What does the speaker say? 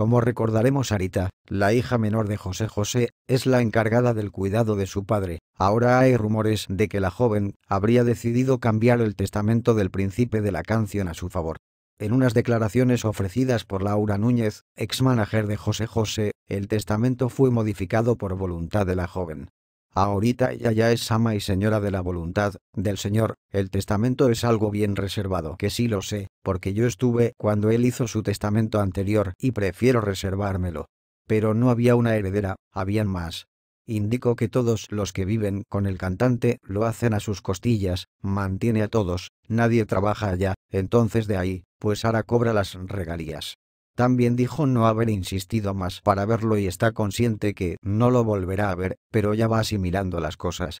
Como recordaremos Arita, la hija menor de José José, es la encargada del cuidado de su padre. Ahora hay rumores de que la joven habría decidido cambiar el testamento del príncipe de la canción a su favor. En unas declaraciones ofrecidas por Laura Núñez, ex manager de José José, el testamento fue modificado por voluntad de la joven. Ahorita ella ya es ama y señora de la voluntad del Señor, el testamento es algo bien reservado, que sí lo sé, porque yo estuve cuando él hizo su testamento anterior y prefiero reservármelo. Pero no había una heredera, habían más. Indico que todos los que viven con el cantante lo hacen a sus costillas, mantiene a todos, nadie trabaja allá, entonces de ahí, pues ahora cobra las regalías. También dijo no haber insistido más para verlo y está consciente que no lo volverá a ver, pero ya va asimilando las cosas,